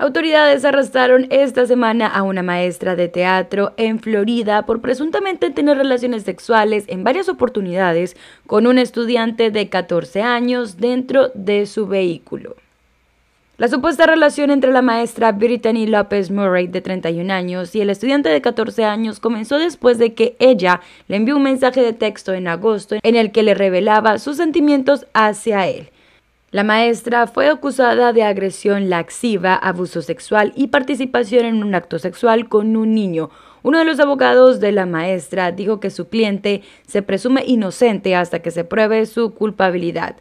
Autoridades arrestaron esta semana a una maestra de teatro en Florida por presuntamente tener relaciones sexuales en varias oportunidades con un estudiante de 14 años dentro de su vehículo. La supuesta relación entre la maestra Brittany López Murray, de 31 años, y el estudiante de 14 años comenzó después de que ella le envió un mensaje de texto en agosto en el que le revelaba sus sentimientos hacia él. La maestra fue acusada de agresión laxiva, abuso sexual y participación en un acto sexual con un niño. Uno de los abogados de la maestra dijo que su cliente se presume inocente hasta que se pruebe su culpabilidad.